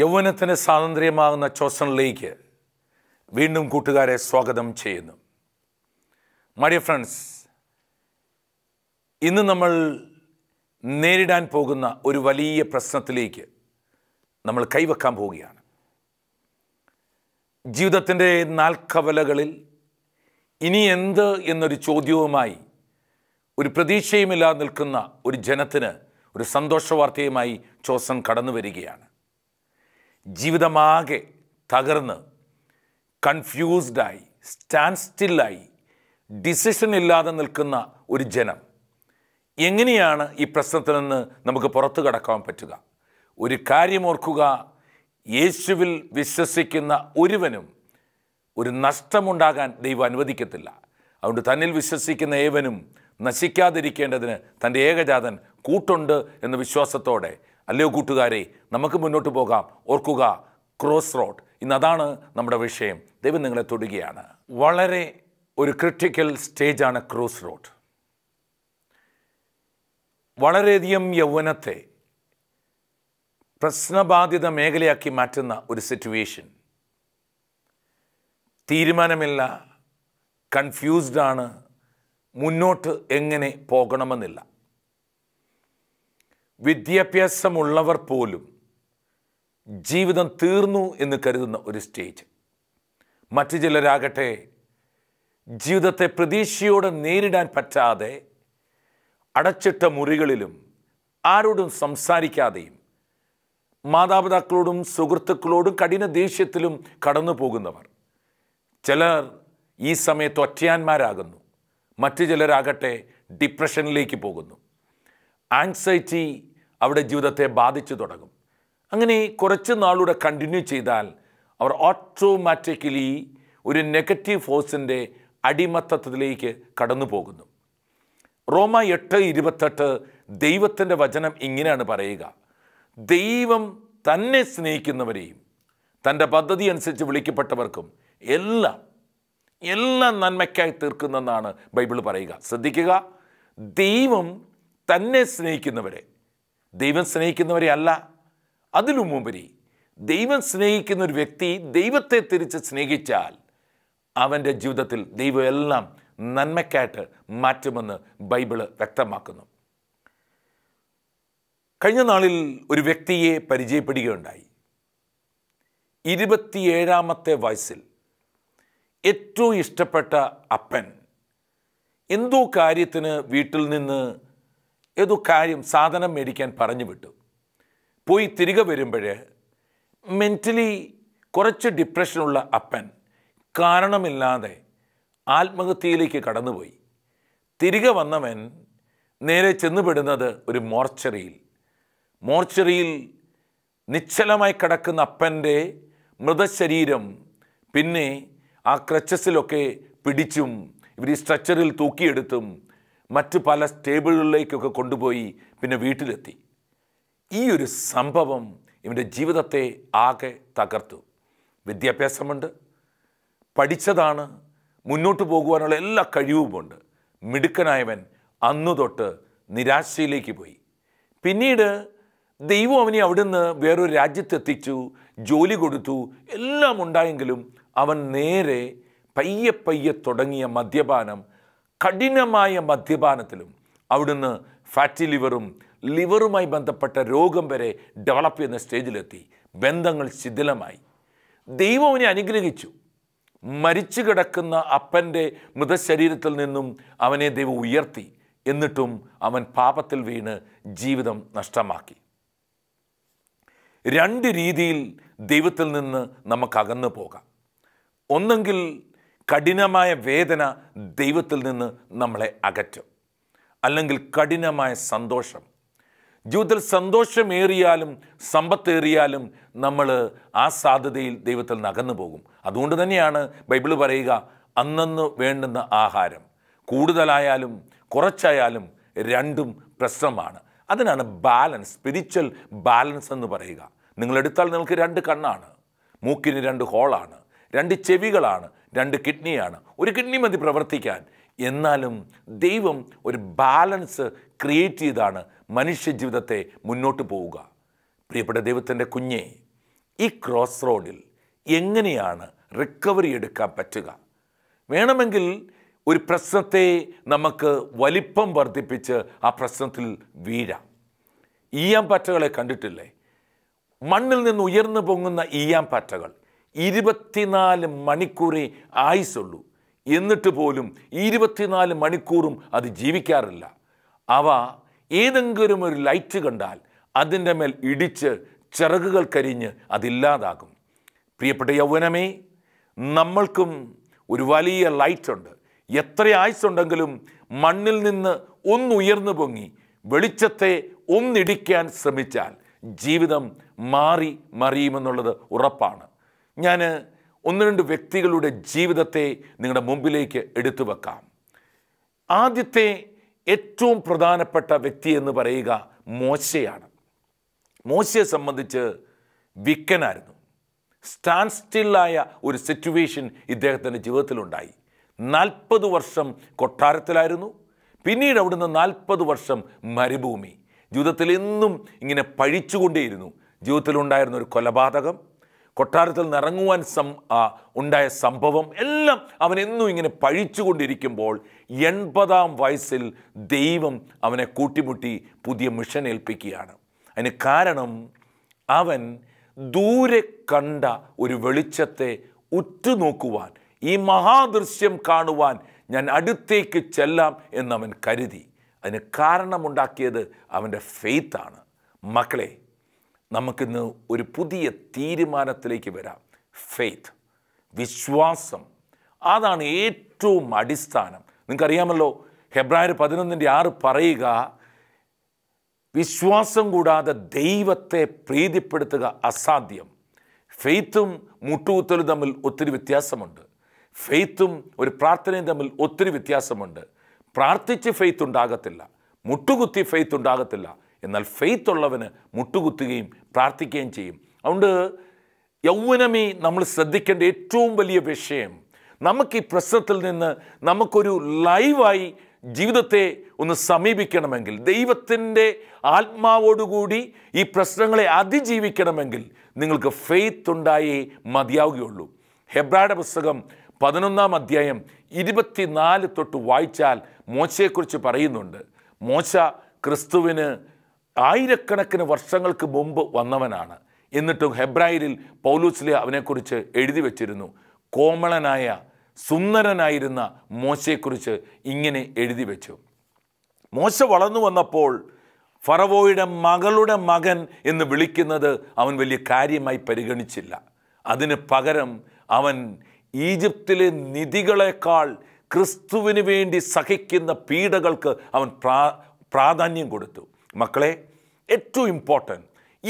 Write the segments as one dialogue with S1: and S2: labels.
S1: യൗവനത്തിന് സ്വാതന്ത്ര്യമാകുന്ന ചോസണിലേക്ക് വീണ്ടും കൂട്ടുകാരെ സ്വാഗതം ചെയ്യുന്നു മൈ ഫ്രണ്ട്സ് ഇന്ന് നമ്മൾ നേരിടാൻ പോകുന്ന ഒരു വലിയ പ്രശ്നത്തിലേക്ക് നമ്മൾ കൈവെക്കാൻ പോവുകയാണ് ജീവിതത്തിൻ്റെ നാൽക്കവലകളിൽ ഇനി എന്ത് എന്നൊരു ചോദ്യവുമായി ഒരു പ്രതീക്ഷയുമില്ലാതെ നിൽക്കുന്ന ഒരു ജനത്തിന് ഒരു സന്തോഷവാർത്തയുമായി ചോസൺ കടന്നു വരികയാണ് ജീവിതമാകെ തകർന്ന് കൺഫ്യൂസ്ഡായി സ്റ്റാൻഡ് സ്റ്റില്ലായി ഡിസിഷൻ ഇല്ലാതെ നിൽക്കുന്ന ഒരു ജനം എങ്ങനെയാണ് ഈ പ്രശ്നത്തിൽ നിന്ന് നമുക്ക് പുറത്തു കടക്കാൻ പറ്റുക ഒരു കാര്യം ഓർക്കുക യേശുവിൽ വിശ്വസിക്കുന്ന ഒരുവനും ഒരു നഷ്ടമുണ്ടാകാൻ ദൈവം അനുവദിക്കത്തില്ല അതുകൊണ്ട് തന്നിൽ വിശ്വസിക്കുന്ന ഏവനും നശിക്കാതിരിക്കേണ്ടതിന് തൻ്റെ ഏകജാതൻ കൂട്ടുണ്ട് എന്ന വിശ്വാസത്തോടെ അല്ലയോ കൂട്ടുകാരെ നമുക്ക് മുന്നോട്ട് പോകാം ഓർക്കുക ക്രോസ് റോഡ് ഇന്ന് അതാണ് നമ്മുടെ വിഷയം ദൈവം നിങ്ങളെ തൊടുകയാണ് വളരെ ഒരു ക്രിട്ടിക്കൽ സ്റ്റേജാണ് ക്രോസ് റോഡ് വളരെയധികം യൗവനത്തെ പ്രശ്നബാധിത മേഖലയാക്കി മാറ്റുന്ന ഒരു സിറ്റുവേഷൻ തീരുമാനമില്ല കൺഫ്യൂസ്ഡാണ് മുന്നോട്ട് എങ്ങനെ പോകണമെന്നില്ല വിദ്യാഭ്യാസമുള്ളവർ പോലും ജീവിതം തീർന്നു എന്ന് കരുതുന്ന ഒരു സ്റ്റേജ് മറ്റു ചിലരാകട്ടെ ജീവിതത്തെ പ്രതീക്ഷയോടെ നേരിടാൻ പറ്റാതെ അടച്ചിട്ട മുറികളിലും ആരോടും സംസാരിക്കാതെയും മാതാപിതാക്കളോടും സുഹൃത്തുക്കളോടും കഠിന ദേഷ്യത്തിലും കടന്നു പോകുന്നവർ ചിലർ ഈ സമയത്ത് ഒറ്റയാന്മാരാകുന്നു മറ്റു ചിലരാകട്ടെ ഡിപ്രഷനിലേക്ക് പോകുന്നു ആങ്സൈറ്റി അവരുടെ ജീവിതത്തെ ബാധിച്ചു തുടങ്ങും അങ്ങനെ കുറച്ച് നാളൂടെ കണ്ടിന്യൂ ചെയ്താൽ അവർ ഓട്ടോമാറ്റിക്കലി ഒരു നെഗറ്റീവ് ഫോഴ്സിൻ്റെ അടിമത്തത്തിലേക്ക് കടന്നു പോകുന്നു റോമ എട്ട് ഇരുപത്തെട്ട് ദൈവത്തിൻ്റെ വചനം ഇങ്ങനെയാണ് പറയുക ദൈവം തന്നെ സ്നേഹിക്കുന്നവരെയും തൻ്റെ പദ്ധതി അനുസരിച്ച് വിളിക്കപ്പെട്ടവർക്കും എല്ലാം എല്ലാം നന്മയ്ക്കായി തീർക്കുന്നെന്നാണ് ബൈബിൾ പറയുക ശ്രദ്ധിക്കുക ദൈവം തന്നെ സ്നേഹിക്കുന്നവരെ ദൈവം സ്നേഹിക്കുന്നവരെ അല്ല മുമ്പരി ദൈവം സ്നേഹിക്കുന്ന ഒരു വ്യക്തി ദൈവത്തെ തിരിച്ച് സ്നേഹിച്ചാൽ അവൻ്റെ ജീവിതത്തിൽ ദൈവം എല്ലാം നന്മയ്ക്കായിട്ട് മാറ്റുമെന്ന് ബൈബിള് വ്യക്തമാക്കുന്നു കഴിഞ്ഞ നാളിൽ ഒരു വ്യക്തിയെ പരിചയപ്പെടുകയുണ്ടായി ഇരുപത്തിയേഴാമത്തെ വയസ്സിൽ ഏറ്റവും ഇഷ്ടപ്പെട്ട അപ്പൻ എന്തോ കാര്യത്തിന് വീട്ടിൽ നിന്ന് ഏതോ കാര്യം സാധനം മേടിക്കാൻ പറഞ്ഞു വിട്ടു പോയി തിരികെ വരുമ്പോഴേ മെൻ്റലി കുറച്ച് ഡിപ്രഷനുള്ള അപ്പൻ കാരണമില്ലാതെ ആത്മഹത്യയിലേക്ക് കടന്നുപോയി തിരികെ വന്നവൻ നേരെ ചെന്നുപെടുന്നത് ഒരു മോർച്ചറിയിൽ മോർച്ചറിയിൽ നിശ്ചലമായി കിടക്കുന്ന അപ്പൻ്റെ മൃതശരീരം പിന്നെ ആ ക്രച്ചസിലൊക്കെ പിടിച്ചും ഇവർ ഈ സ്ട്രക്ചറിൽ തൂക്കിയെടുത്തും മറ്റ് പല സ്റ്റേബിളുകളിലേക്കൊക്കെ കൊണ്ടുപോയി പിന്നെ വീട്ടിലെത്തി ഈ ഒരു സംഭവം ഇവൻ്റെ ജീവിതത്തെ ആകെ തകർത്തു വിദ്യാഭ്യാസമുണ്ട് പഠിച്ചതാണ് മുന്നോട്ട് പോകുവാനുള്ള എല്ലാ കഴിവുമുണ്ട് മിടുക്കനായവൻ അന്നു തൊട്ട് നിരാശയിലേക്ക് പോയി പിന്നീട് ദൈവം അവനെ അവിടുന്ന് വേറൊരു രാജ്യത്തെത്തിച്ചു ജോലി കൊടുത്തു എല്ലാം ഉണ്ടായെങ്കിലും അവൻ നേരെ പയ്യെ പയ്യെ തുടങ്ങിയ മദ്യപാനം കഠിനമായ മദ്യപാനത്തിലും അവിടുന്ന് ഫാറ്റി ലിവറും ലിവറുമായി ബന്ധപ്പെട്ട രോഗം വരെ ഡെവലപ്പ് ചെയ്യുന്ന സ്റ്റേജിലെത്തി ബന്ധങ്ങൾ ശിഥിലമായി ദൈവം അവനെ അനുഗ്രഹിച്ചു മരിച്ചു കിടക്കുന്ന അപ്പൻ്റെ മൃതശരീരത്തിൽ നിന്നും അവനെ ദൈവം ഉയർത്തി എന്നിട്ടും അവൻ പാപത്തിൽ വീണ് ജീവിതം നഷ്ടമാക്കി രണ്ട് രീതിയിൽ ദൈവത്തിൽ നിന്ന് നമുക്ക് അകന്നു പോകാം ഒന്നെങ്കിൽ കഠിനമായ വേദന ദൈവത്തിൽ നിന്ന് നമ്മളെ അകറ്റും അല്ലെങ്കിൽ കഠിനമായ സന്തോഷം ജീവിതത്തിൽ സന്തോഷമേറിയാലും സമ്പത്തേറിയാലും നമ്മൾ ആ സാധ്യതയിൽ ദൈവത്തിൽ നിന്ന് അകന്നു പോകും അതുകൊണ്ട് തന്നെയാണ് ബൈബിൾ പറയുക അന്നന്ന് വേണ്ടുന്ന ആഹാരം കൂടുതലായാലും കുറച്ചായാലും രണ്ടും പ്രശ്നമാണ് അതിനാണ് ബാലൻസ് സ്പിരിച്വൽ ബാലൻസ് എന്ന് പറയുക നിങ്ങളെടുത്താൽ നിങ്ങൾക്ക് രണ്ട് കണ്ണാണ് മൂക്കിന് രണ്ട് ഹോളാണ് രണ്ട് ചെവികളാണ് രണ്ട് കിഡ്നിയാണ് ഒരു കിഡ്നി മതി പ്രവർത്തിക്കാൻ എന്നാലും ദൈവം ഒരു ബാലൻസ് ക്രിയേറ്റ് ചെയ്താണ് മനുഷ്യ ജീവിതത്തെ മുന്നോട്ട് പോവുക പ്രിയപ്പെട്ട ദൈവത്തിൻ്റെ കുഞ്ഞെ ഈ ക്രോസ് റോഡിൽ എങ്ങനെയാണ് റിക്കവറി എടുക്കാൻ പറ്റുക വേണമെങ്കിൽ ഒരു പ്രശ്നത്തെ നമുക്ക് വലിപ്പം വർദ്ധിപ്പിച്ച് ആ പ്രശ്നത്തിൽ വീഴാം ഈയാം പറ്റകളെ കണ്ടിട്ടില്ലേ മണ്ണിൽ നിന്ന് ഉയർന്നു പൊങ്ങുന്ന ഈയാം പറ്റകൾ ഇരുപത്തിനാല് മണിക്കൂറേ ആയുസുള്ളൂ എന്നിട്ട് പോലും ഇരുപത്തിനാല് മണിക്കൂറും അത് ജീവിക്കാറില്ല അവ ഏതെങ്കിലും ഒരു ലൈറ്റ് കണ്ടാൽ അതിൻ്റെ മേൽ ഇടിച്ച് ചിറകുകൾ കരിഞ്ഞ് അതില്ലാതാകും പ്രിയപ്പെട്ട യൗവനമേ നമ്മൾക്കും ഒരു വലിയ ലൈറ്റുണ്ട് എത്ര ആയുസുണ്ടെങ്കിലും മണ്ണിൽ നിന്ന് ഒന്നുയർന്നു പൊങ്ങി വെളിച്ചത്തെ ഒന്നിടിക്കാൻ ശ്രമിച്ചാൽ ജീവിതം മാറി മറിയുമെന്നുള്ളത് ഉറപ്പാണ് ഞാൻ ഒന്ന് രണ്ട് വ്യക്തികളുടെ ജീവിതത്തെ നിങ്ങളുടെ മുമ്പിലേക്ക് എടുത്തു വെക്കാം ആദ്യത്തെ ഏറ്റവും പ്രധാനപ്പെട്ട വ്യക്തി എന്ന് പറയുക മോശയാണ് മോശയെ സംബന്ധിച്ച് വിക്കനായിരുന്നു സ്റ്റാൻഡ് സ്റ്റില്ലായ ഒരു സിറ്റുവേഷൻ ഇദ്ദേഹത്തിൻ്റെ ജീവിതത്തിലുണ്ടായി നാൽപ്പത് വർഷം കൊട്ടാരത്തിലായിരുന്നു പിന്നീട് അവിടുന്ന് നാൽപ്പത് വർഷം മരുഭൂമി ജീവിതത്തിൽ എന്നും ഇങ്ങനെ പഴിച്ചുകൊണ്ടേയിരുന്നു ജീവിതത്തിലുണ്ടായിരുന്ന ഒരു കൊലപാതകം കൊട്ടാരത്തിൽ നിറങ്ങുവാൻ സം ഉണ്ടായ സംഭവം എല്ലാം അവൻ എന്നും ഇങ്ങനെ പഴിച്ചുകൊണ്ടിരിക്കുമ്പോൾ എൺപതാം വയസ്സിൽ ദൈവം അവനെ കൂട്ടിമുട്ടി പുതിയ മിഷൻ ഏൽപ്പിക്കുകയാണ് അതിന് കാരണം അവൻ ദൂരെ കണ്ട ഒരു വെളിച്ചത്തെ ഉറ്റുനോക്കുവാൻ ഈ മഹാദൃശ്യം കാണുവാൻ ഞാൻ അടുത്തേക്ക് ചെല്ലാം എന്നവൻ കരുതി അതിന് കാരണമുണ്ടാക്കിയത് അവൻ്റെ ഫെയ്ത്താണ് മക്കളെ നമുക്കിന്ന് ഒരു പുതിയ തീരുമാനത്തിലേക്ക് വരാം ഫെയ്ത്ത് വിശ്വാസം അതാണ് ഏറ്റവും അടിസ്ഥാനം നിങ്ങൾക്കറിയാമല്ലോ ഹെബ്രായർ പതിനൊന്നിൻ്റെ ആറ് പറയുക വിശ്വാസം കൂടാതെ ദൈവത്തെ പ്രീതിപ്പെടുത്തുക അസാധ്യം ഫെയ്ത്തും മുട്ടുകുത്തലും തമ്മിൽ ഒത്തിരി വ്യത്യാസമുണ്ട് ഫെയ്ത്തും ഒരു പ്രാർത്ഥനയും തമ്മിൽ ഒത്തിരി വ്യത്യാസമുണ്ട് പ്രാർത്ഥിച്ച് ഫെയ്ത്ത് ഉണ്ടാകത്തില്ല മുട്ടുകുത്തി ഫെയ്ത്ത് ഉണ്ടാകത്തില്ല എന്നാൽ ഫെയ്ത്ത് ഉള്ളവന് മുട്ടുകുത്തുകയും പ്രാർത്ഥിക്കുകയും ചെയ്യും അതുകൊണ്ട് യൗവനമേ നമ്മൾ ശ്രദ്ധിക്കേണ്ട ഏറ്റവും വലിയ വിഷയം നമുക്ക് ഈ പ്രശ്നത്തിൽ നിന്ന് നമുക്കൊരു ലൈവായി ജീവിതത്തെ ഒന്ന് സമീപിക്കണമെങ്കിൽ ദൈവത്തിൻ്റെ ആത്മാവോടുകൂടി ഈ പ്രശ്നങ്ങളെ അതിജീവിക്കണമെങ്കിൽ നിങ്ങൾക്ക് ഫെയ്ത്ത് ഉണ്ടായേ മതിയാവുകയുള്ളൂ ഹെബ്രാഡ പുസ്തകം പതിനൊന്നാം അധ്യായം ഇരുപത്തിനാല് തൊട്ട് വായിച്ചാൽ മോശയെക്കുറിച്ച് പറയുന്നുണ്ട് മോശ ക്രിസ്തുവിന് ആയിരക്കണക്കിന് വർഷങ്ങൾക്ക് മുമ്പ് വന്നവനാണ് എന്നിട്ടും ഹെബ്രായരിൽ പൗലൂസ്ലിയ അവനെക്കുറിച്ച് എഴുതി വച്ചിരുന്നു കോമളനായ സുന്ദരനായിരുന്ന മോശയെക്കുറിച്ച് ഇങ്ങനെ എഴുതി വെച്ചു മോശ വളർന്നു വന്നപ്പോൾ ഫറവോയുടെ മകളുടെ മകൻ എന്ന് വിളിക്കുന്നത് അവൻ വലിയ കാര്യമായി പരിഗണിച്ചില്ല അതിന് പകരം അവൻ ഈജിപ്തിലെ നിധികളെക്കാൾ ക്രിസ്തുവിന് വേണ്ടി സഹിക്കുന്ന പീഡകൾക്ക് അവൻ പ്രാ പ്രാധാന്യം കൊടുത്തു മക്കളെ ഏറ്റവും ഇമ്പോർട്ടൻറ്റ്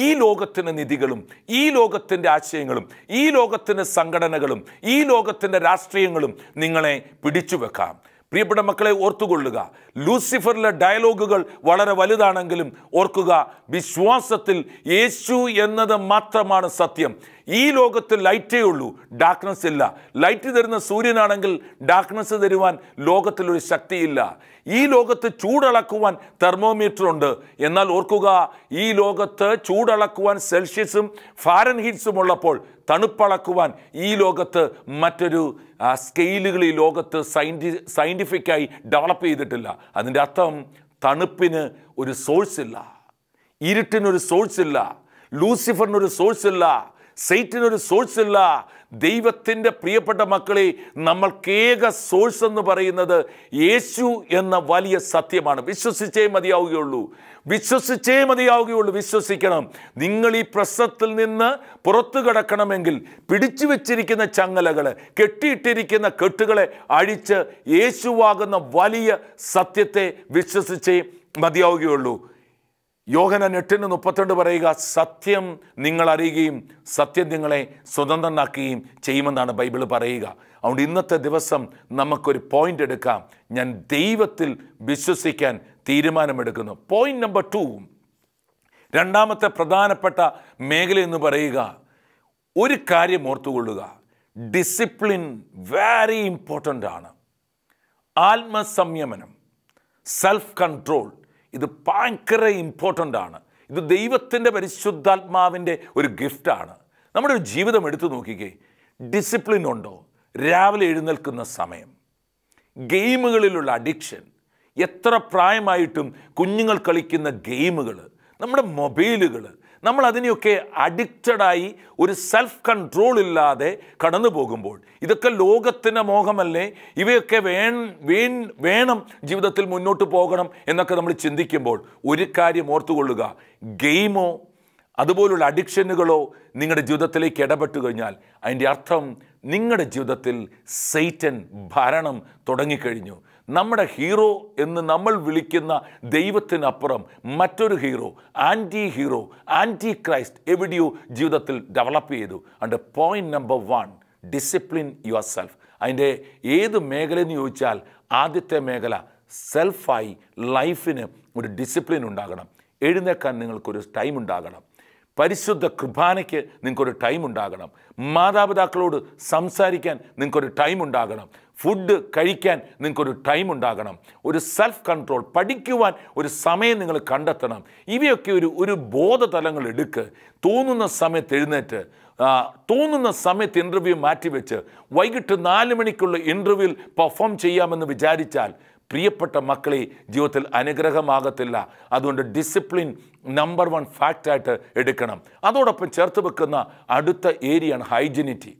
S1: ഈ ലോകത്തിൻ്റെ നിധികളും ഈ ലോകത്തിൻ്റെ ആശയങ്ങളും ഈ ലോകത്തിൻ്റെ സംഘടനകളും ഈ ലോകത്തിൻ്റെ രാഷ്ട്രീയങ്ങളും നിങ്ങളെ പിടിച്ചു വെക്കാം പ്രിയപ്പെട്ട മക്കളെ ഓർത്തുകൊള്ളുക ലൂസിഫറിലെ ഡയലോഗുകൾ വളരെ വലുതാണെങ്കിലും ഓർക്കുക വിശ്വാസത്തിൽ യേശു എന്നത് മാത്രമാണ് സത്യം ഈ ലോകത്ത് ലൈറ്റേ ഉള്ളൂ ഡാർക്ക്നെസ് ഇല്ല ലൈറ്റ് തരുന്ന സൂര്യനാണെങ്കിൽ ഡാർക്ക്നെസ് തരുവാൻ ലോകത്തിലൊരു ശക്തിയില്ല ഈ ലോകത്ത് ചൂടളക്കുവാൻ തെർമോമീറ്റർ ഉണ്ട് എന്നാൽ ഓർക്കുക ഈ ലോകത്ത് ചൂടളക്കുവാൻ സെൽഷ്യസും ഹീറ്റ്സും ഉള്ളപ്പോൾ തണുപ്പളക്കുവാൻ ഈ ലോകത്ത് മറ്റൊരു സ്കെയിലുകൾ ഈ ലോകത്ത് സയൻറ്റി സയൻറ്റിഫിക്കായി ഡെവലപ്പ് ചെയ്തിട്ടില്ല അതിൻ്റെ അർത്ഥം തണുപ്പിന് ഒരു സോഴ്സ് ഇല്ല ഇരുട്ടിനൊരു സോഴ്സ് ഇല്ല ലൂസിഫറിനൊരു സോഴ്സ് ഇല്ല സെയ്റ്റിനൊരു സോഴ്സ് ഇല്ല ദൈവത്തിൻ്റെ പ്രിയപ്പെട്ട മക്കളെ നമ്മൾക്കേക സോഴ്സ് എന്ന് പറയുന്നത് യേശു എന്ന വലിയ സത്യമാണ് വിശ്വസിച്ചേ മതിയാവുകയുള്ളൂ വിശ്വസിച്ചേ മതിയാവുകയുള്ളൂ വിശ്വസിക്കണം നിങ്ങൾ ഈ പ്രശ്നത്തിൽ നിന്ന് പുറത്തു കിടക്കണമെങ്കിൽ പിടിച്ചു വച്ചിരിക്കുന്ന ചങ്ങലകൾ കെട്ടിയിട്ടിരിക്കുന്ന കെട്ടുകളെ അഴിച്ച് യേശുവാകുന്ന വലിയ സത്യത്തെ വിശ്വസിച്ചേ മതിയാവുകയുള്ളൂ യോഹന എട്ടിന് മുപ്പത്തിരണ്ട് പറയുക സത്യം നിങ്ങൾ അറിയുകയും സത്യം നിങ്ങളെ സ്വതന്ത്രനാക്കുകയും ചെയ്യുമെന്നാണ് ബൈബിൾ പറയുക അതുകൊണ്ട് ഇന്നത്തെ ദിവസം നമുക്കൊരു പോയിൻ്റ് എടുക്കാം ഞാൻ ദൈവത്തിൽ വിശ്വസിക്കാൻ തീരുമാനമെടുക്കുന്നു പോയിൻ്റ് നമ്പർ ടു രണ്ടാമത്തെ പ്രധാനപ്പെട്ട മേഖല എന്ന് പറയുക ഒരു കാര്യം ഓർത്തുകൊള്ളുക ഡിസിപ്ലിൻ വെരി ഇമ്പോർട്ടൻ്റ് ആണ് ആത്മസംയമനം സെൽഫ് കൺട്രോൾ ഇത് ഭയങ്കര ഇമ്പോർട്ടൻ്റ് ആണ് ഇത് ദൈവത്തിൻ്റെ പരിശുദ്ധാത്മാവിൻ്റെ ഒരു ഗിഫ്റ്റാണ് നമ്മുടെ ഒരു ജീവിതം എടുത്തു നോക്കിക്കേ ഡിസിപ്ലിൻ ഉണ്ടോ രാവിലെ എഴുന്നേൽക്കുന്ന സമയം ഗെയിമുകളിലുള്ള അഡിക്ഷൻ എത്ര പ്രായമായിട്ടും കുഞ്ഞുങ്ങൾ കളിക്കുന്ന ഗെയിമുകൾ നമ്മുടെ മൊബൈലുകൾ നമ്മൾ അതിനെയൊക്കെ അഡിക്റ്റഡായി ഒരു സെൽഫ് കൺട്രോൾ ഇല്ലാതെ കടന്നു പോകുമ്പോൾ ഇതൊക്കെ ലോകത്തിൻ്റെ മോഹമല്ലേ ഇവയൊക്കെ വേൺ വേൺ വേണം ജീവിതത്തിൽ മുന്നോട്ട് പോകണം എന്നൊക്കെ നമ്മൾ ചിന്തിക്കുമ്പോൾ ഒരു കാര്യം ഓർത്തുകൊള്ളുക ഗെയിമോ അതുപോലുള്ള അഡിക്ഷനുകളോ നിങ്ങളുടെ ജീവിതത്തിലേക്ക് ഇടപെട്ടു കഴിഞ്ഞാൽ അതിൻ്റെ അർത്ഥം നിങ്ങളുടെ ജീവിതത്തിൽ സെയ്റ്റൻ ഭരണം തുടങ്ങിക്കഴിഞ്ഞു നമ്മുടെ ഹീറോ എന്ന് നമ്മൾ വിളിക്കുന്ന ദൈവത്തിനപ്പുറം മറ്റൊരു hero anti hero antichrist എവിടെയോ ജീവിതത്തിൽ ഡെവലപ്പ് ചെയ്തു and point number one discipline yourself അതിൻ്റെ ഏത് മേഖലയെന്ന് ചോദിച്ചാൽ ആദ്യത്തെ മേഖല സെൽഫായി ലൈഫിന് ഒരു ഡിസിപ്ലിൻ ഉണ്ടാകണം എഴുന്നേക്കാൻ നിങ്ങൾക്കൊരു ടൈം ഉണ്ടാകണം പരിശുദ്ധ കൃപാനയ്ക്ക് നിങ്ങൾക്കൊരു ടൈം ഉണ്ടാകണം മാതാപിതാക്കളോട് സംസാരിക്കാൻ നിങ്ങൾക്കൊരു ടൈം ഉണ്ടാകണം ഫുഡ് കഴിക്കാൻ നിങ്ങൾക്കൊരു ടൈം ഉണ്ടാകണം ഒരു സെൽഫ് കൺട്രോൾ പഠിക്കുവാൻ ഒരു സമയം നിങ്ങൾ കണ്ടെത്തണം ഇവയൊക്കെ ഒരു ഒരു ബോധതലങ്ങൾ എടുക്ക് തോന്നുന്ന സമയത്ത് എഴുന്നേറ്റ് തോന്നുന്ന സമയത്ത് ഇൻ്റർവ്യൂ മാറ്റിവെച്ച് വൈകിട്ട് നാല് മണിക്കുള്ള ഇൻ്റർവ്യൂവിൽ പെർഫോം ചെയ്യാമെന്ന് വിചാരിച്ചാൽ പ്രിയപ്പെട്ട മക്കളെ ജീവിതത്തിൽ അനുഗ്രഹമാകത്തില്ല അതുകൊണ്ട് ഡിസിപ്ലിൻ നമ്പർ വൺ ഫാക്റ്റായിട്ട് എടുക്കണം അതോടൊപ്പം ചേർത്ത് വെക്കുന്ന അടുത്ത ഏരിയയാണ് ഹൈജീനിറ്റി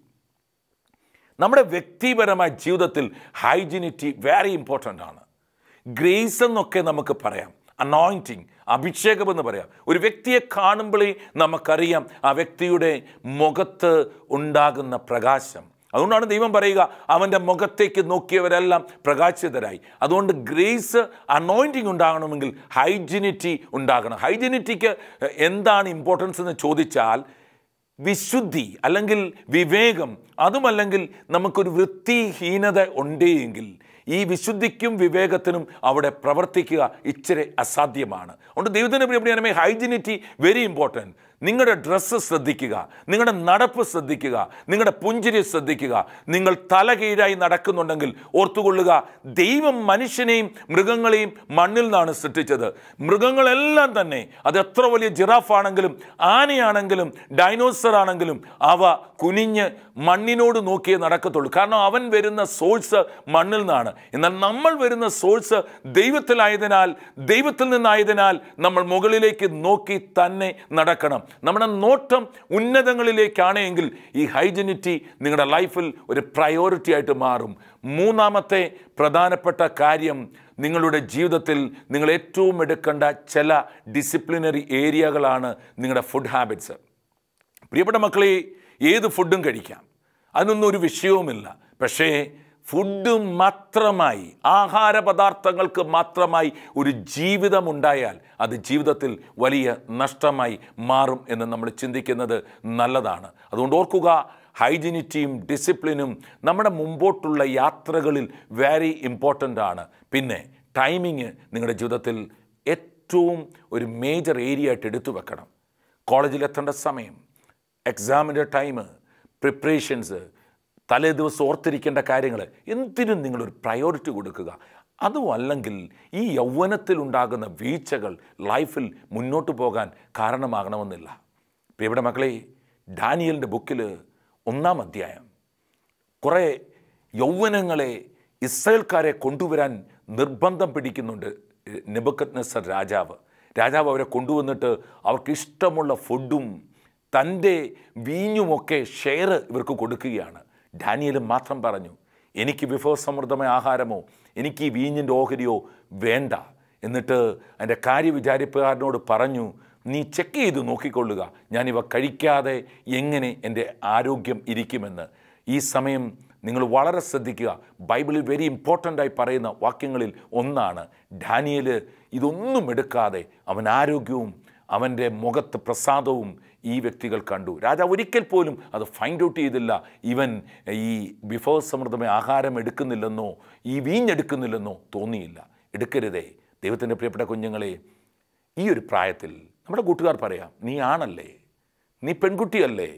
S1: നമ്മുടെ വ്യക്തിപരമായ ജീവിതത്തിൽ ഹൈജിനിറ്റി വെരി ഇമ്പോർട്ടൻ്റ് ആണ് ഗ്രേസ് എന്നൊക്കെ നമുക്ക് പറയാം അനോയിൻറ്റിങ് അഭിഷേകം എന്ന് പറയാം ഒരു വ്യക്തിയെ കാണുമ്പോഴേ നമുക്കറിയാം ആ വ്യക്തിയുടെ മുഖത്ത് ഉണ്ടാകുന്ന പ്രകാശം അതുകൊണ്ടാണ് ദൈവം പറയുക അവൻ്റെ മുഖത്തേക്ക് നോക്കിയവരെല്ലാം പ്രകാശിതരായി അതുകൊണ്ട് ഗ്രേസ് അനോയിൻറ്റിങ് ഉണ്ടാകണമെങ്കിൽ ഹൈജിനിറ്റി ഉണ്ടാകണം ഹൈജിനിറ്റിക്ക് എന്താണ് ഇമ്പോർട്ടൻസ് എന്ന് ചോദിച്ചാൽ വിശുദ്ധി അല്ലെങ്കിൽ വിവേകം അതുമല്ലെങ്കിൽ നമുക്കൊരു വൃത്തിഹീനത ഉണ്ടെങ്കിൽ ഈ വിശുദ്ധിക്കും വിവേകത്തിനും അവിടെ പ്രവർത്തിക്കുക ഇച്ചിരി അസാധ്യമാണ് അതുകൊണ്ട് ദൈവത്തിൻ്റെ പ്രിയപ്പെട്ട ഹൈജീനിറ്റി വെരി ഇമ്പോർട്ടൻറ്റ് നിങ്ങളുടെ ഡ്രസ്സ് ശ്രദ്ധിക്കുക നിങ്ങളുടെ നടപ്പ് ശ്രദ്ധിക്കുക നിങ്ങളുടെ പുഞ്ചിരി ശ്രദ്ധിക്കുക നിങ്ങൾ തലകീഴായി നടക്കുന്നുണ്ടെങ്കിൽ ഓർത്തുകൊള്ളുക ദൈവം മനുഷ്യനെയും മൃഗങ്ങളെയും മണ്ണിൽ നിന്നാണ് സൃഷ്ടിച്ചത് മൃഗങ്ങളെല്ലാം തന്നെ അത് എത്ര വലിയ ജിറാഫാണെങ്കിലും ആണെങ്കിലും ആനയാണെങ്കിലും ഡൈനോസർ ആണെങ്കിലും അവ കുനിഞ്ഞ് മണ്ണിനോട് നോക്കിയേ നടക്കത്തുള്ളൂ കാരണം അവൻ വരുന്ന സോഴ്സ് മണ്ണിൽ നിന്നാണ് എന്നാൽ നമ്മൾ വരുന്ന സോഴ്സ് ദൈവത്തിലായതിനാൽ ദൈവത്തിൽ നിന്നായതിനാൽ നമ്മൾ മുകളിലേക്ക് നോക്കി തന്നെ നടക്കണം നമ്മുടെ നോട്ടം ഉന്നതങ്ങളിലേക്കാണ് എങ്കിൽ ഈ ഹൈജനിറ്റി നിങ്ങളുടെ ലൈഫിൽ ഒരു പ്രയോറിറ്റി ആയിട്ട് മാറും മൂന്നാമത്തെ പ്രധാനപ്പെട്ട കാര്യം നിങ്ങളുടെ ജീവിതത്തിൽ നിങ്ങൾ ഏറ്റവും എടുക്കേണ്ട ചില ഡിസിപ്ലിനറി ഏരിയകളാണ് നിങ്ങളുടെ ഫുഡ് ഹാബിറ്റ്സ് പ്രിയപ്പെട്ട മക്കളെ ഏത് ഫുഡും കഴിക്കാം അതിനൊന്നും ഒരു വിഷയവുമില്ല പക്ഷേ ഫുഡ് മാത്രമായി ആഹാര പദാർത്ഥങ്ങൾക്ക് മാത്രമായി ഒരു ജീവിതമുണ്ടായാൽ അത് ജീവിതത്തിൽ വലിയ നഷ്ടമായി മാറും എന്ന് നമ്മൾ ചിന്തിക്കുന്നത് നല്ലതാണ് അതുകൊണ്ട് ഓർക്കുക ഹൈജീനിറ്റിയും ഡിസിപ്ലിനും നമ്മുടെ മുമ്പോട്ടുള്ള യാത്രകളിൽ വെരി ഇമ്പോർട്ടൻ്റ് ആണ് പിന്നെ ടൈമിങ് നിങ്ങളുടെ ജീവിതത്തിൽ ഏറ്റവും ഒരു മേജർ ഏരിയ ആയിട്ട് എടുത്തു വെക്കണം കോളേജിലെത്തേണ്ട സമയം എക്സാമിൻ്റെ ടൈം പ്രിപ്പറേഷൻസ് തലേ ദിവസം ഓർത്തിരിക്കേണ്ട കാര്യങ്ങൾ എന്തിനും നിങ്ങളൊരു പ്രയോറിറ്റി കൊടുക്കുക അതുമല്ലെങ്കിൽ ഈ യൗവനത്തിലുണ്ടാകുന്ന വീഴ്ചകൾ ലൈഫിൽ മുന്നോട്ട് പോകാൻ കാരണമാകണമെന്നില്ല പ്രിയപ്പെട്ട മക്കളെ ഡാനിയലിൻ്റെ ബുക്കിൽ ഒന്നാം അധ്യായം കുറേ യൗവനങ്ങളെ ഇസ്രയേൽക്കാരെ കൊണ്ടുവരാൻ നിർബന്ധം പിടിക്കുന്നുണ്ട് നെബക്കത് നസർ രാജാവ് രാജാവ് അവരെ കൊണ്ടുവന്നിട്ട് അവർക്ക് ഇഷ്ടമുള്ള ഫുഡും തൻ്റെ വീഞ്ഞുമൊക്കെ ഷെയർ ഇവർക്ക് കൊടുക്കുകയാണ് ഡാനിയലും മാത്രം പറഞ്ഞു എനിക്ക് വിഭവസമൃദ്ധമായ ആഹാരമോ എനിക്ക് ഈ വീഞ്ഞിൻ്റെ ഓഹരിയോ വേണ്ട എന്നിട്ട് എൻ്റെ കാര്യവിചാരിപ്പുകാരനോട് പറഞ്ഞു നീ ചെക്ക് ചെയ്ത് നോക്കിക്കൊള്ളുക ഞാനിവ കഴിക്കാതെ എങ്ങനെ എൻ്റെ ആരോഗ്യം ഇരിക്കുമെന്ന് ഈ സമയം നിങ്ങൾ വളരെ ശ്രദ്ധിക്കുക ബൈബിളിൽ വെരി ഇമ്പോർട്ടൻ്റായി പറയുന്ന വാക്യങ്ങളിൽ ഒന്നാണ് ഡാനിയൽ ഇതൊന്നും എടുക്കാതെ അവൻ ആരോഗ്യവും അവൻ്റെ മുഖത്ത് പ്രസാദവും ഈ വ്യക്തികൾ കണ്ടു രാജാവ് ഒരിക്കൽ പോലും അത് ഫൈൻഡ് ഔട്ട് ചെയ്തില്ല ഇവൻ ഈ സമൃദ്ധമായ ആഹാരം എടുക്കുന്നില്ലെന്നോ ഈ വീഞ്ഞെടുക്കുന്നില്ലെന്നോ തോന്നിയില്ല എടുക്കരുതേ ദൈവത്തിൻ്റെ പ്രിയപ്പെട്ട കുഞ്ഞുങ്ങളെ ഈ ഒരു പ്രായത്തിൽ നമ്മുടെ കൂട്ടുകാർ പറയാം നീ ആണല്ലേ നീ പെൺകുട്ടിയല്ലേ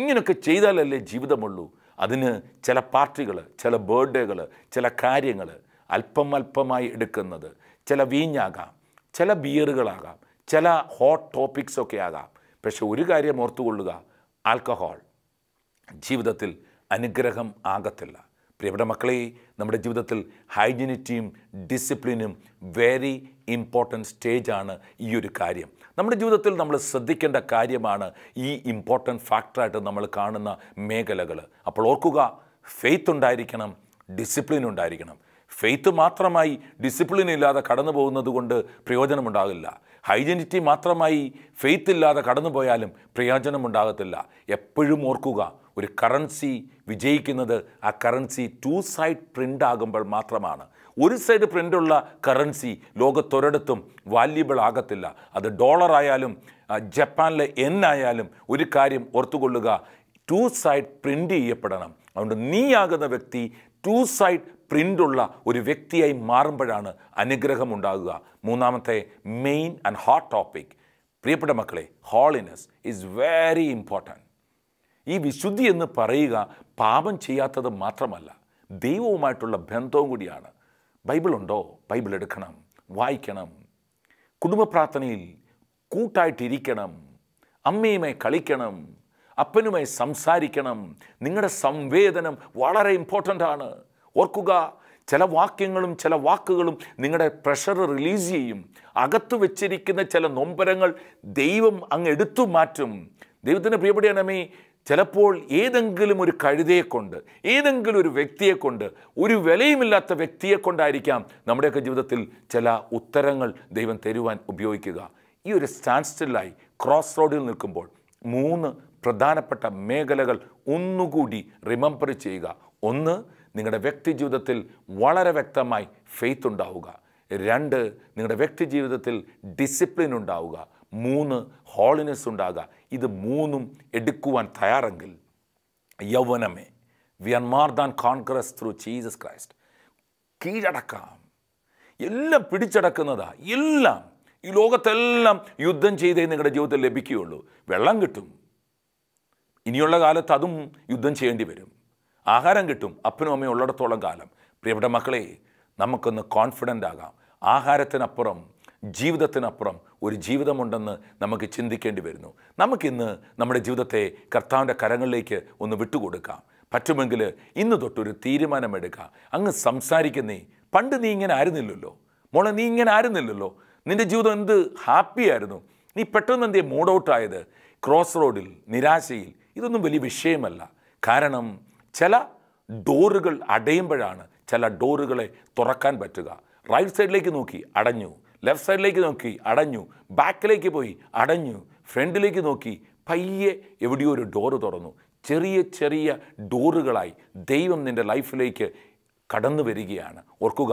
S1: ഇങ്ങനൊക്കെ ചെയ്താലല്ലേ ജീവിതമുള്ളൂ അതിന് ചില പാർട്ടികൾ ചില ബർത്ത്ഡേകൾ ചില കാര്യങ്ങൾ അല്പം അല്പമായി എടുക്കുന്നത് ചില വീഞ്ഞാകാം ചില ബിയറുകളാകാം ചില ഹോട്ട് ടോപ്പിക്സൊക്കെ ആകാം പക്ഷെ ഒരു കാര്യം ഓർത്തുകൊള്ളുക ആൽക്കഹോൾ ജീവിതത്തിൽ അനുഗ്രഹം ആകത്തില്ല പ്രിയപ്പെട്ട മക്കളെ നമ്മുടെ ജീവിതത്തിൽ ഹൈജീനിറ്റിയും ഡിസിപ്ലിനും വെരി ഇമ്പോർട്ടൻറ്റ് സ്റ്റേജാണ് ഈ ഒരു കാര്യം നമ്മുടെ ജീവിതത്തിൽ നമ്മൾ ശ്രദ്ധിക്കേണ്ട കാര്യമാണ് ഈ ഇമ്പോർട്ടൻ്റ് ഫാക്ടറായിട്ട് നമ്മൾ കാണുന്ന മേഖലകൾ അപ്പോൾ ഓർക്കുക ഫെയ്ത്ത് ഉണ്ടായിരിക്കണം ഡിസിപ്ലിൻ ഉണ്ടായിരിക്കണം ഫെയ്ത്ത് മാത്രമായി ഡിസിപ്ലിൻ ഇല്ലാതെ കടന്നു പോകുന്നത് കൊണ്ട് പ്രയോജനമുണ്ടാകില്ല ഐഡൻറ്റിറ്റി മാത്രമായി ഫെയ്ത്ത് ഇല്ലാതെ കടന്നു പോയാലും ഉണ്ടാകത്തില്ല എപ്പോഴും ഓർക്കുക ഒരു കറൻസി വിജയിക്കുന്നത് ആ കറൻസി ടു സൈഡ് പ്രിൻ്റ് ആകുമ്പോൾ മാത്രമാണ് ഒരു സൈഡ് പ്രിൻ്റുള്ള കറൻസി ലോകത്തൊരിടത്തും വാല്യുബിൾ ആകത്തില്ല അത് ഡോളർ ആയാലും ജപ്പാനിലെ എൻ ആയാലും ഒരു കാര്യം ഓർത്തുകൊള്ളുക ടു സൈഡ് പ്രിൻ്റ് ചെയ്യപ്പെടണം അതുകൊണ്ട് നീയാകുന്ന വ്യക്തി ടു സൈഡ് പ്രിൻ്റുള്ള ഒരു വ്യക്തിയായി മാറുമ്പോഴാണ് അനുഗ്രഹമുണ്ടാകുക മൂന്നാമത്തെ മെയിൻ ആൻഡ് ഹോട്ട് ടോപ്പിക് പ്രിയപ്പെട്ട മക്കളെ ഹോളിനെസ് ഈസ് വെരി ഇമ്പോർട്ടൻറ്റ് ഈ വിശുദ്ധി എന്ന് പറയുക പാപം ചെയ്യാത്തത് മാത്രമല്ല ദൈവവുമായിട്ടുള്ള ബന്ധവും കൂടിയാണ് ബൈബിളുണ്ടോ ബൈബിൾ എടുക്കണം വായിക്കണം കുടുംബ പ്രാർത്ഥനയിൽ കൂട്ടായിട്ടിരിക്കണം അമ്മയുമായി കളിക്കണം അപ്പനുമായി സംസാരിക്കണം നിങ്ങളുടെ സംവേദനം വളരെ ഇമ്പോർട്ടൻ്റ് ആണ് ഓർക്കുക ചില വാക്യങ്ങളും ചില വാക്കുകളും നിങ്ങളുടെ പ്രഷർ റിലീസ് ചെയ്യും അകത്ത് വെച്ചിരിക്കുന്ന ചില നൊമ്പരങ്ങൾ ദൈവം അങ്ങ് എടുത്തു മാറ്റും ദൈവത്തിന് പ്രിയപ്പെടിയാണമേ ചിലപ്പോൾ ഏതെങ്കിലും ഒരു കഴുതയെക്കൊണ്ട് ഏതെങ്കിലും ഒരു വ്യക്തിയെക്കൊണ്ട് ഒരു വിലയുമില്ലാത്ത വ്യക്തിയെക്കൊണ്ടായിരിക്കാം നമ്മുടെയൊക്കെ ജീവിതത്തിൽ ചില ഉത്തരങ്ങൾ ദൈവം തരുവാൻ ഉപയോഗിക്കുക ഈ ഒരു സ്റ്റാൻഡ് സ്റ്റില്ലായി ക്രോസ് റോഡിൽ നിൽക്കുമ്പോൾ മൂന്ന് പ്രധാനപ്പെട്ട മേഖലകൾ ഒന്നുകൂടി റിമംബർ ചെയ്യുക ഒന്ന് നിങ്ങളുടെ വ്യക്തി ജീവിതത്തിൽ വളരെ വ്യക്തമായി ഫെയ്ത്ത് ഉണ്ടാവുക രണ്ട് നിങ്ങളുടെ വ്യക്തി ജീവിതത്തിൽ ഡിസിപ്ലിൻ ഉണ്ടാവുക മൂന്ന് ഹോളിനെസ് ഉണ്ടാകുക ഇത് മൂന്നും എടുക്കുവാൻ തയ്യാറെങ്കിൽ യൗവനമേ we are more than conquerors through Jesus Christ കീഴടക്കാം എല്ലാം പിടിച്ചടക്കുന്നതാ എല്ലാം ഈ ലോകത്തെല്ലാം യുദ്ധം ചെയ്തേ നിങ്ങളുടെ ജീവിതത്തിൽ ലഭിക്കുകയുള്ളൂ വെള്ളം കിട്ടും ഇനിയുള്ള കാലത്ത് അതും യുദ്ധം ചെയ്യേണ്ടി വരും ആഹാരം കിട്ടും അപ്പനും അമ്മയും ഉള്ളിടത്തോളം കാലം പ്രിയപ്പെട്ട മക്കളെ നമുക്കൊന്ന് കോൺഫിഡൻ്റ് ആകാം ആഹാരത്തിനപ്പുറം ജീവിതത്തിനപ്പുറം ഒരു ജീവിതമുണ്ടെന്ന് നമുക്ക് ചിന്തിക്കേണ്ടി വരുന്നു നമുക്കിന്ന് നമ്മുടെ ജീവിതത്തെ കർത്താവിൻ്റെ കരങ്ങളിലേക്ക് ഒന്ന് വിട്ടുകൊടുക്കാം പറ്റുമെങ്കിൽ ഇന്ന് തൊട്ടൊരു തീരുമാനമെടുക്കുക അങ്ങ് സംസാരിക്കുന്നേ പണ്ട് നീ ഇങ്ങനെ ആയിരുന്നില്ലല്ലോ മോളെ നീ ഇങ്ങനെ ആയിരുന്നില്ലല്ലോ നിൻ്റെ ജീവിതം എന്ത് ഹാപ്പിയായിരുന്നു നീ പെട്ടെന്ന് എന്തേ മൂഡ് ഔട്ടായത് ക്രോസ് റോഡിൽ നിരാശയിൽ ഇതൊന്നും വലിയ വിഷയമല്ല കാരണം ചില ഡോറുകൾ അടയുമ്പോഴാണ് ചില ഡോറുകളെ തുറക്കാൻ പറ്റുക റൈറ്റ് സൈഡിലേക്ക് നോക്കി അടഞ്ഞു ലെഫ്റ്റ് സൈഡിലേക്ക് നോക്കി അടഞ്ഞു ബാക്കിലേക്ക് പോയി അടഞ്ഞു ഫ്രണ്ടിലേക്ക് നോക്കി പയ്യെ എവിടെയോ ഒരു ഡോറ് തുറന്നു ചെറിയ ചെറിയ ഡോറുകളായി ദൈവം നിൻ്റെ ലൈഫിലേക്ക് കടന്നു വരികയാണ് ഓർക്കുക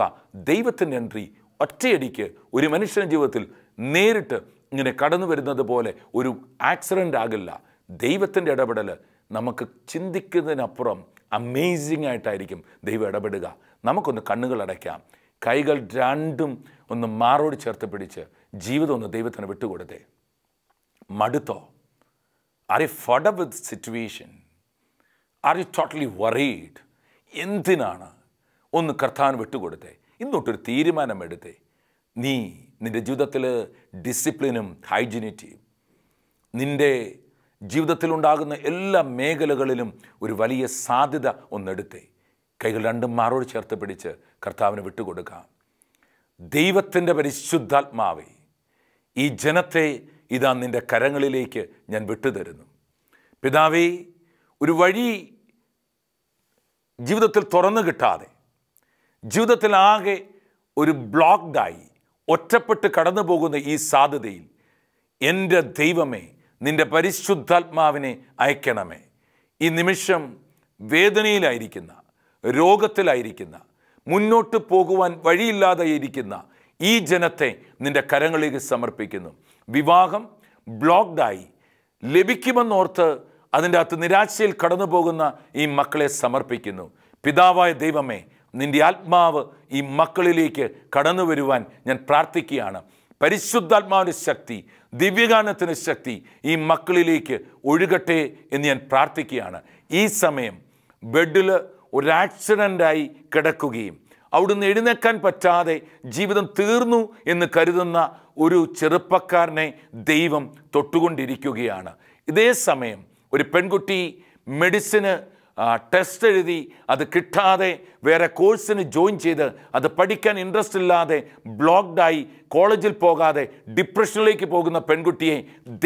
S1: ദൈവത്തിൻ്റെ എൻട്രി ഒറ്റയടിക്ക് ഒരു മനുഷ്യൻ്റെ ജീവിതത്തിൽ നേരിട്ട് ഇങ്ങനെ കടന്നു വരുന്നത് പോലെ ഒരു ആക്സിഡൻ്റ് ആകില്ല ദൈവത്തിൻ്റെ ഇടപെടൽ നമുക്ക് ചിന്തിക്കുന്നതിനപ്പുറം അമേസിംഗ് ആയിട്ടായിരിക്കും ദൈവം ഇടപെടുക നമുക്കൊന്ന് കണ്ണുകൾ അടയ്ക്കാം കൈകൾ രണ്ടും ഒന്ന് മാറോട് ചേർത്ത് പിടിച്ച് ജീവിതം ഒന്ന് ദൈവത്തിന് വിട്ടുകൊടുത്തേ മടുത്തോ are you fed with situation are you totally worried എന്തിനാണ് ഒന്ന് കർത്താൻ വിട്ടുകൊടുത്തേ ഇന്നൊട്ടൊരു തീരുമാനമെടുത്തേ നീ നിൻ്റെ ജീവിതത്തിൽ ഡിസിപ്ലിനും ഹൈജീനിറ്റിയും നിൻ്റെ ജീവിതത്തിൽ ഉണ്ടാകുന്ന എല്ലാ മേഖലകളിലും ഒരു വലിയ സാധ്യത ഒന്നെടുത്തേ കൈകൾ രണ്ടും മാറോട് ചേർത്ത് പിടിച്ച് കർത്താവിന് വിട്ടുകൊടുക്കാം ദൈവത്തിൻ്റെ പരിശുദ്ധാത്മാവേ ഈ ജനത്തെ ഇതാ നിൻ്റെ കരങ്ങളിലേക്ക് ഞാൻ വിട്ടുതരുന്നു പിതാവേ ഒരു വഴി ജീവിതത്തിൽ തുറന്നു കിട്ടാതെ ജീവിതത്തിൽ ആകെ ഒരു ബ്ലോക്ക്ഡായി ഒറ്റപ്പെട്ട് കടന്നു പോകുന്ന ഈ സാധ്യതയിൽ എൻ്റെ ദൈവമേ നിൻ്റെ പരിശുദ്ധാത്മാവിനെ അയക്കണമേ ഈ നിമിഷം വേദനയിലായിരിക്കുന്ന രോഗത്തിലായിരിക്കുന്ന മുന്നോട്ട് പോകുവാൻ വഴിയില്ലാതെ ഇരിക്കുന്ന ഈ ജനത്തെ നിൻ്റെ കരങ്ങളിലേക്ക് സമർപ്പിക്കുന്നു വിവാഹം ബ്ലോക്ക്ഡായി ലഭിക്കുമെന്നോർത്ത് അതിൻ്റെ അകത്ത് നിരാശയിൽ കടന്നു പോകുന്ന ഈ മക്കളെ സമർപ്പിക്കുന്നു പിതാവായ ദൈവമേ നിൻ്റെ ആത്മാവ് ഈ മക്കളിലേക്ക് കടന്നു വരുവാൻ ഞാൻ പ്രാർത്ഥിക്കുകയാണ് പരിശുദ്ധാത്മാവിൻ്റെ ശക്തി ദിവ്യഗാനത്തിന് ശക്തി ഈ മക്കളിലേക്ക് ഒഴുകട്ടെ എന്ന് ഞാൻ പ്രാർത്ഥിക്കുകയാണ് ഈ സമയം ബെഡിൽ ഒരു ആക്സിഡൻ്റായി കിടക്കുകയും അവിടുന്ന് എഴുന്നേക്കാൻ പറ്റാതെ ജീവിതം തീർന്നു എന്ന് കരുതുന്ന ഒരു ചെറുപ്പക്കാരനെ ദൈവം തൊട്ടുകൊണ്ടിരിക്കുകയാണ് ഇതേ സമയം ഒരു പെൺകുട്ടി മെഡിസിന് ടെസ്റ്റ് എഴുതി അത് കിട്ടാതെ വേറെ കോഴ്സിന് ജോയിൻ ചെയ്ത് അത് പഠിക്കാൻ ഇൻട്രസ്റ്റ് ഇല്ലാതെ ബ്ലോക്ക്ഡായി കോളേജിൽ പോകാതെ ഡിപ്രഷനിലേക്ക് പോകുന്ന പെൺകുട്ടിയെ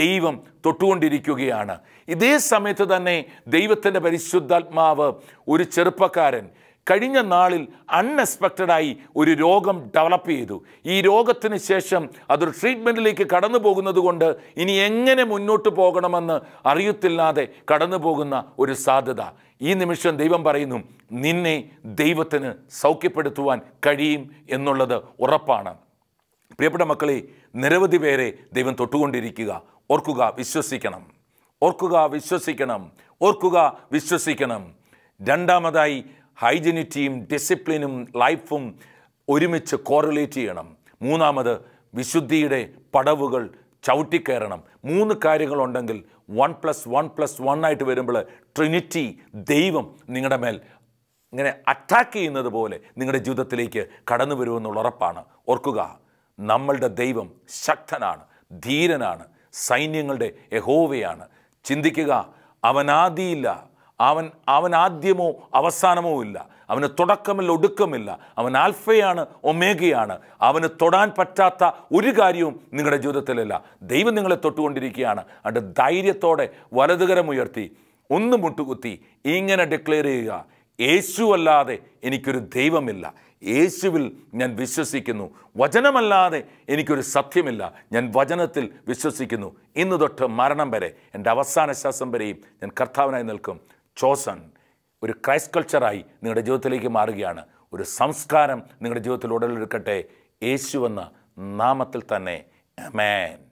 S1: ദൈവം തൊട്ടുകൊണ്ടിരിക്കുകയാണ് ഇതേ സമയത്ത് തന്നെ ദൈവത്തിൻ്റെ പരിശുദ്ധാത്മാവ് ഒരു ചെറുപ്പക്കാരൻ കഴിഞ്ഞ നാളിൽ അൺഎക്സ്പെക്റ്റഡായി ഒരു രോഗം ഡെവലപ്പ് ചെയ്തു ഈ രോഗത്തിന് ശേഷം അതൊരു ട്രീറ്റ്മെൻറ്റിലേക്ക് കടന്നു പോകുന്നത് കൊണ്ട് ഇനി എങ്ങനെ മുന്നോട്ട് പോകണമെന്ന് അറിയത്തില്ലാതെ കടന്നു പോകുന്ന ഒരു സാധ്യത ഈ നിമിഷം ദൈവം പറയുന്നു നിന്നെ ദൈവത്തിന് സൗഖ്യപ്പെടുത്തുവാൻ കഴിയും എന്നുള്ളത് ഉറപ്പാണ് പ്രിയപ്പെട്ട മക്കളെ നിരവധി പേരെ ദൈവം തൊട്ടുകൊണ്ടിരിക്കുക ഓർക്കുക വിശ്വസിക്കണം ഓർക്കുക വിശ്വസിക്കണം ഓർക്കുക വിശ്വസിക്കണം രണ്ടാമതായി ഹൈജനിറ്റിയും ഡിസിപ്ലിനും ലൈഫും ഒരുമിച്ച് കോറിലേറ്റ് ചെയ്യണം മൂന്നാമത് വിശുദ്ധിയുടെ പടവുകൾ ചവിട്ടിക്കയറണം മൂന്ന് കാര്യങ്ങളുണ്ടെങ്കിൽ one plus one plus one ആയിട്ട് വരുമ്പോൾ ട്രിനിറ്റി ദൈവം നിങ്ങളുടെ മേൽ ഇങ്ങനെ അറ്റാക്ക് ചെയ്യുന്നത് പോലെ നിങ്ങളുടെ ജീവിതത്തിലേക്ക് കടന്നു വരുമെന്നുള്ള ഉറപ്പാണ് ഓർക്കുക നമ്മളുടെ ദൈവം ശക്തനാണ് ധീരനാണ് സൈന്യങ്ങളുടെ യഹോവയാണ് ചിന്തിക്കുക അവനാദിയില്ല അവൻ അവൻ ആദ്യമോ അവസാനമോ ഇല്ല അവന് തുടക്കമില്ല ഒടുക്കമില്ല അവൻ ആൽഫയാണ് ഒമേഗയാണ് അവന് തൊടാൻ പറ്റാത്ത ഒരു കാര്യവും നിങ്ങളുടെ ജീവിതത്തിലല്ല ദൈവം നിങ്ങളെ തൊട്ടുകൊണ്ടിരിക്കുകയാണ് അതിൻ്റെ ധൈര്യത്തോടെ വലതുകരമുയർത്തി ഒന്ന് മുട്ടുകുത്തി ഇങ്ങനെ ഡിക്ലെയർ ചെയ്യുക യേശു അല്ലാതെ എനിക്കൊരു ദൈവമില്ല യേശുവിൽ ഞാൻ വിശ്വസിക്കുന്നു വചനമല്ലാതെ എനിക്കൊരു സത്യമില്ല ഞാൻ വചനത്തിൽ വിശ്വസിക്കുന്നു ഇന്ന് തൊട്ട് മരണം വരെ എൻ്റെ അവസാന ശ്വാസം വരെയും ഞാൻ കർത്താവിനായി നിൽക്കും ചോസൺ ഒരു ക്രൈസ്റ്റ് കൾച്ചറായി നിങ്ങളുടെ ജീവിതത്തിലേക്ക് മാറുകയാണ് ഒരു സംസ്കാരം നിങ്ങളുടെ ജീവിതത്തിൽ ഉടലെടുക്കട്ടെ യേശുവെന്ന നാമത്തിൽ തന്നെ മാൻ